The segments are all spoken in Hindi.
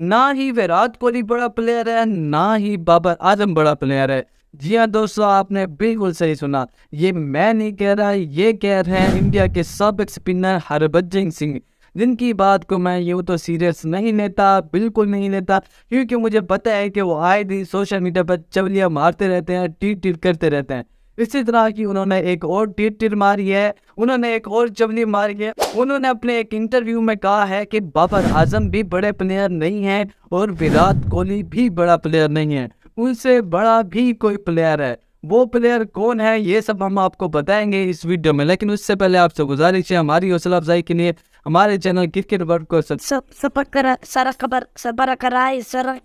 ना ही विराट कोहली बड़ा प्लेयर है ना ही बाबर आजम बड़ा प्लेयर है जी हाँ दोस्तों आपने बिल्कुल सही सुना ये मैं नहीं कह रहा ये कह रहे हैं इंडिया के सबक स्पिनर हरभजन सिंह जिनकी बात को मैं यूँ तो सीरियस नहीं लेता बिल्कुल नहीं लेता क्योंकि मुझे पता है कि वो आए दिन सोशल मीडिया पर चवलियाँ मारते रहते हैं टीट टीट करते रहते हैं इसी तरह की उन्होंने एक और टीर टीर मारी है उन्होंने एक और जबली मारी है उन्होंने अपने एक इंटरव्यू में कहा है कि बाबर आजम भी बड़े प्लेयर नहीं है और विराट कोहली भी बड़ा प्लेयर नहीं है उनसे बड़ा भी कोई प्लेयर है वो प्लेयर कौन है ये सब हम आपको बताएंगे इस वीडियो में लेकिन उससे पहले आपसे गुजारिश है हमारी हौसला अफजाई के लिए हमारे चैनल क्रिकेट वर्ल्ड को सब सब, सारा खबर सब, सब, सब,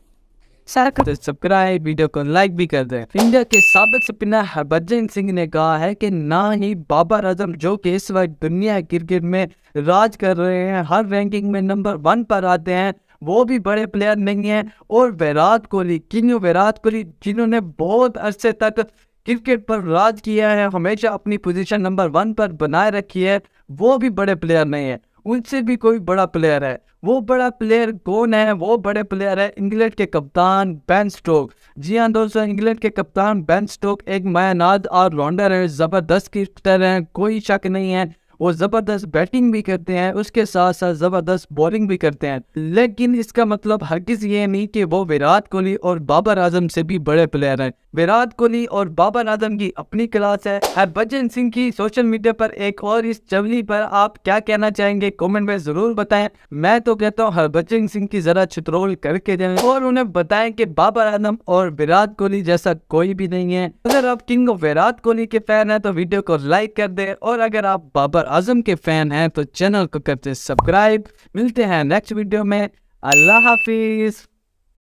सब्सक्राइब वीडियो को लाइक भी कर दें इंडिया के सबक स्पिनर हरभजन सिंह ने कहा है कि ना ही बाबर आजम जो कि इस वक्त दुनिया क्रिकेट में राज कर रहे हैं हर रैंकिंग में नंबर वन पर आते हैं वो भी बड़े प्लेयर नहीं हैं और विराट कोहली किन्हों विराट कोहली जिन्होंने बहुत अरसे तक क्रिकेट पर राज किया है हमेशा अपनी पोजिशन नंबर वन पर बनाए रखी है वो भी बड़े प्लेयर नहीं है उनसे भी कोई बड़ा प्लेयर है वो बड़ा प्लेयर कौन है वो बड़े प्लेयर है इंग्लैंड के कप्तान बैन स्टोक जी हाँ दोस्तों इंग्लैंड के कप्तान बैन स्टोक एक मायानाद और राउंडर है ज़बरदस्त क्रिकेटर हैं कोई शक नहीं है वो ज़बरदस्त बैटिंग भी करते हैं उसके साथ साथ ज़बरदस्त बॉलिंग भी करते हैं लेकिन इसका मतलब हर किस ये नहीं कि वो विराट कोहली और बाबर आजम से भी बड़े प्लेयर हैं विराट कोहली और बाबर आजम की अपनी क्लास है हरभजन सिंह की सोशल मीडिया पर एक और इस चवली पर आप क्या कहना चाहेंगे कमेंट में जरूर बताएं मैं तो कहता हूँ हरभजन सिंह की जरा चित्रोल करके जाए और उन्हें बताएं कि बाबर आजम और विराट कोहली जैसा कोई भी नहीं है अगर आप किंग ऑफ विराट कोहली के फैन है तो वीडियो को लाइक कर दे और अगर आप बाबर आजम के फैन है तो चैनल को करते सब्सक्राइब मिलते हैं नेक्स्ट वीडियो में अल्लाह हाफिज